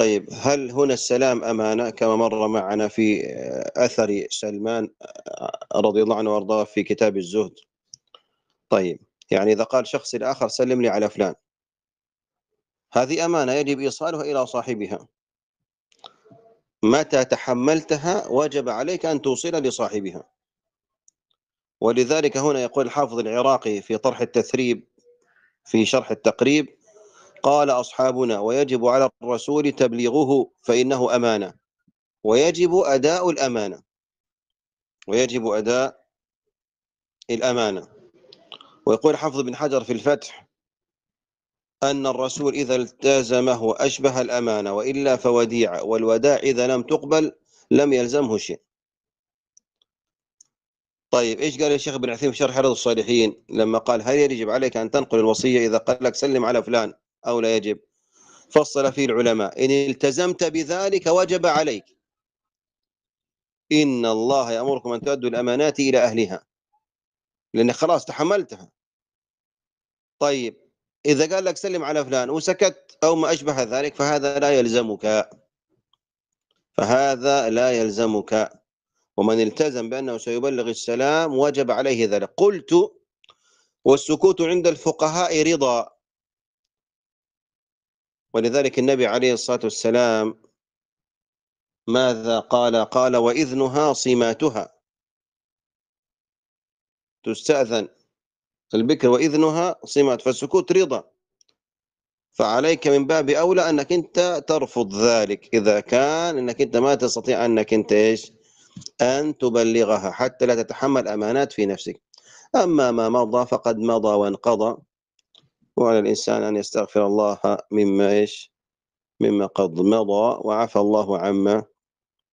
طيب هل هنا السلام أمانة كما مر معنا في آه، أثر سلمان آه، رضي الله عنه وأرضاه في كتاب الزهد طيب يعني إذا قال شخص الآخر سلم لي على فلان هذه أمانة يجب إيصالها إلى صاحبها متى تحملتها وجب عليك أن توصل لصاحبها ولذلك هنا يقول الحافظ العراقي في طرح التثريب في شرح التقريب قال أصحابنا ويجب على الرسول تبليغه فإنه أمانة ويجب أداء الأمانة ويجب أداء الأمانة ويقول حفظ بن حجر في الفتح أن الرسول إذا التزمه اشبه الأمانة وإلا فوديع والوداع إذا لم تقبل لم يلزمه شيء طيب إيش قال الشيخ ابن عثيم في شرح رياض الصالحين لما قال هل يجب عليك أن تنقل الوصية إذا قال لك سلم على فلان أو لا يجب فصل فيه العلماء إن التزمت بذلك وجب عليك إن الله يأمركم أن تؤدوا الأمانات إلى أهلها لأن خلاص تحملتها طيب إذا قال لك سلم على فلان وسكت أو ما أشبه ذلك فهذا لا يلزمك فهذا لا يلزمك ومن التزم بأنه سيبلغ السلام وجب عليه ذلك قلت والسكوت عند الفقهاء رضا ولذلك النبي عليه الصلاة والسلام ماذا قال قال وإذنها صماتها تستأذن البكر وإذنها صمات فالسكوت رضا فعليك من باب أولى أنك أنت ترفض ذلك إذا كان أنك أنت ما تستطيع أنك أنت إيش أن تبلغها حتى لا تتحمل أمانات في نفسك أما ما مضى فقد مضى وانقضى وعلى الإنسان أن يستغفر الله مما إيش مما قد مضى وعفى الله عما